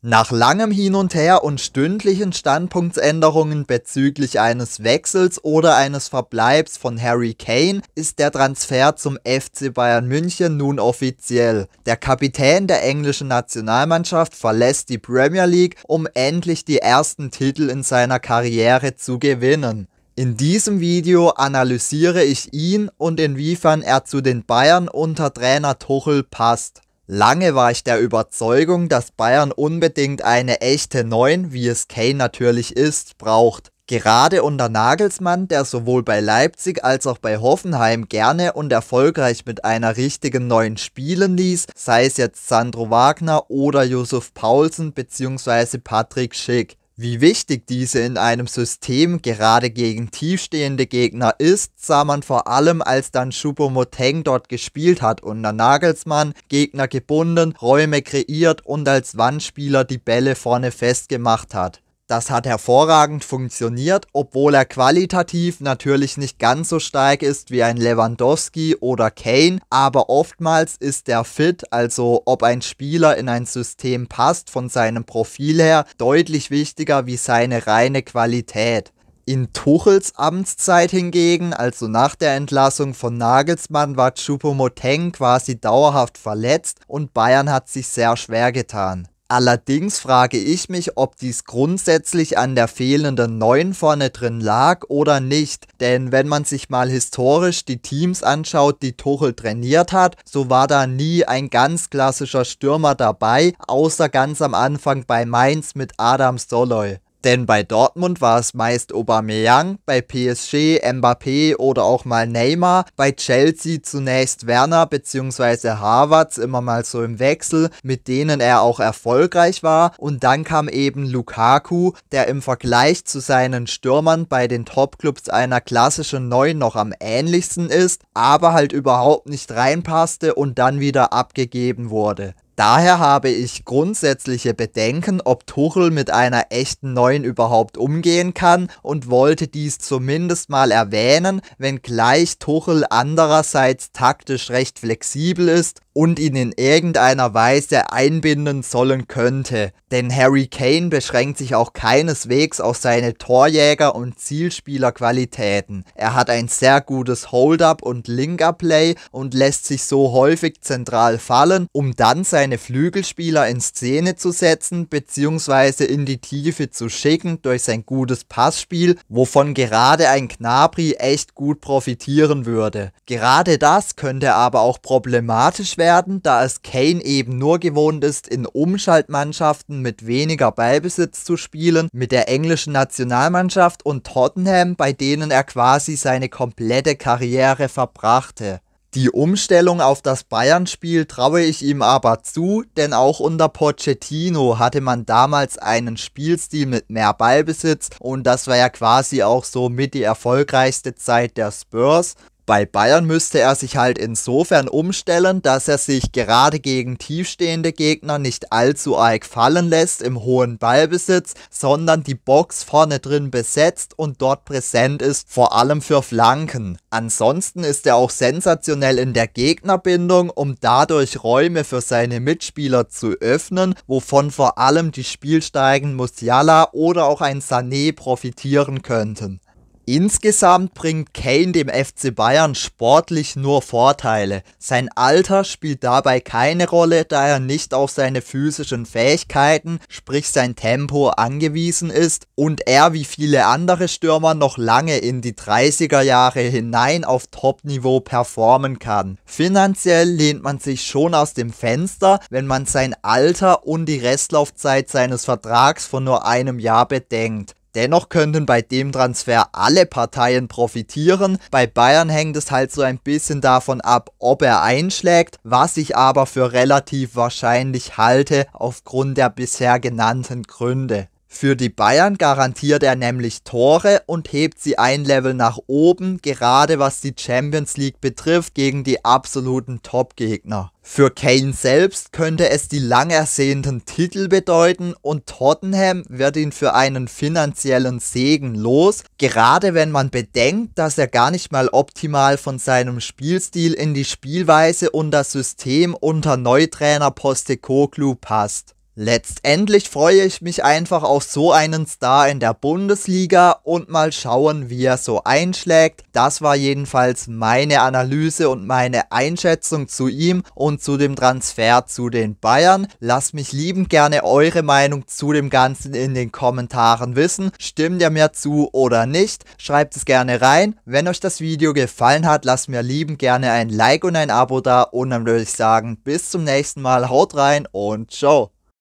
Nach langem Hin und Her und stündlichen Standpunktsänderungen bezüglich eines Wechsels oder eines Verbleibs von Harry Kane ist der Transfer zum FC Bayern München nun offiziell. Der Kapitän der englischen Nationalmannschaft verlässt die Premier League, um endlich die ersten Titel in seiner Karriere zu gewinnen. In diesem Video analysiere ich ihn und inwiefern er zu den Bayern unter Trainer Tuchel passt. Lange war ich der Überzeugung, dass Bayern unbedingt eine echte 9, wie es Kane natürlich ist, braucht. Gerade unter Nagelsmann, der sowohl bei Leipzig als auch bei Hoffenheim gerne und erfolgreich mit einer richtigen neuen spielen ließ, sei es jetzt Sandro Wagner oder Josef Paulsen bzw. Patrick Schick. Wie wichtig diese in einem System gerade gegen tiefstehende Gegner ist, sah man vor allem, als dann Choupo-Moteng dort gespielt hat unter Nagelsmann, Gegner gebunden, Räume kreiert und als Wandspieler die Bälle vorne festgemacht hat. Das hat hervorragend funktioniert, obwohl er qualitativ natürlich nicht ganz so stark ist wie ein Lewandowski oder Kane, aber oftmals ist der fit, also ob ein Spieler in ein System passt von seinem Profil her, deutlich wichtiger wie seine reine Qualität. In Tuchels Amtszeit hingegen, also nach der Entlassung von Nagelsmann, war Choupo-Moteng quasi dauerhaft verletzt und Bayern hat sich sehr schwer getan. Allerdings frage ich mich, ob dies grundsätzlich an der fehlenden 9 vorne drin lag oder nicht. Denn wenn man sich mal historisch die Teams anschaut, die Tuchel trainiert hat, so war da nie ein ganz klassischer Stürmer dabei, außer ganz am Anfang bei Mainz mit Adam Soloy. Denn bei Dortmund war es meist Aubameyang, bei PSG Mbappé oder auch mal Neymar, bei Chelsea zunächst Werner bzw. Havertz immer mal so im Wechsel, mit denen er auch erfolgreich war und dann kam eben Lukaku, der im Vergleich zu seinen Stürmern bei den Topclubs einer klassischen 9 noch am ähnlichsten ist, aber halt überhaupt nicht reinpasste und dann wieder abgegeben wurde. Daher habe ich grundsätzliche Bedenken, ob Tuchel mit einer echten Neuen überhaupt umgehen kann und wollte dies zumindest mal erwähnen, wenngleich Tuchel andererseits taktisch recht flexibel ist und ihn in irgendeiner Weise einbinden sollen könnte. Denn Harry Kane beschränkt sich auch keineswegs auf seine Torjäger- und Zielspielerqualitäten. Er hat ein sehr gutes Hold-up und Link-up-Play und lässt sich so häufig zentral fallen, um dann sein seine Flügelspieler in Szene zu setzen bzw. in die Tiefe zu schicken durch sein gutes Passspiel, wovon gerade ein Knabri echt gut profitieren würde. Gerade das könnte aber auch problematisch werden, da es Kane eben nur gewohnt ist, in Umschaltmannschaften mit weniger Ballbesitz zu spielen, mit der englischen Nationalmannschaft und Tottenham, bei denen er quasi seine komplette Karriere verbrachte. Die Umstellung auf das Bayern-Spiel traue ich ihm aber zu, denn auch unter Pochettino hatte man damals einen Spielstil mit mehr Ballbesitz und das war ja quasi auch so mit die erfolgreichste Zeit der Spurs. Bei Bayern müsste er sich halt insofern umstellen, dass er sich gerade gegen tiefstehende Gegner nicht allzu arg fallen lässt im hohen Ballbesitz, sondern die Box vorne drin besetzt und dort präsent ist, vor allem für Flanken. Ansonsten ist er auch sensationell in der Gegnerbindung, um dadurch Räume für seine Mitspieler zu öffnen, wovon vor allem die spielsteigen Musiala oder auch ein Sané profitieren könnten. Insgesamt bringt Kane dem FC Bayern sportlich nur Vorteile. Sein Alter spielt dabei keine Rolle, da er nicht auf seine physischen Fähigkeiten, sprich sein Tempo, angewiesen ist und er wie viele andere Stürmer noch lange in die 30er Jahre hinein auf Top-Niveau performen kann. Finanziell lehnt man sich schon aus dem Fenster, wenn man sein Alter und die Restlaufzeit seines Vertrags von nur einem Jahr bedenkt. Dennoch könnten bei dem Transfer alle Parteien profitieren. Bei Bayern hängt es halt so ein bisschen davon ab, ob er einschlägt, was ich aber für relativ wahrscheinlich halte aufgrund der bisher genannten Gründe. Für die Bayern garantiert er nämlich Tore und hebt sie ein Level nach oben, gerade was die Champions League betrifft, gegen die absoluten Top-Gegner. Für Kane selbst könnte es die lang ersehnten Titel bedeuten und Tottenham wird ihn für einen finanziellen Segen los, gerade wenn man bedenkt, dass er gar nicht mal optimal von seinem Spielstil in die Spielweise und das System unter Neutrainer Postecoglou passt. Letztendlich freue ich mich einfach auf so einen Star in der Bundesliga und mal schauen, wie er so einschlägt. Das war jedenfalls meine Analyse und meine Einschätzung zu ihm und zu dem Transfer zu den Bayern. Lasst mich liebend gerne eure Meinung zu dem Ganzen in den Kommentaren wissen. Stimmt ihr mir zu oder nicht? Schreibt es gerne rein. Wenn euch das Video gefallen hat, lasst mir liebend gerne ein Like und ein Abo da und dann würde ich sagen, bis zum nächsten Mal, haut rein und ciao.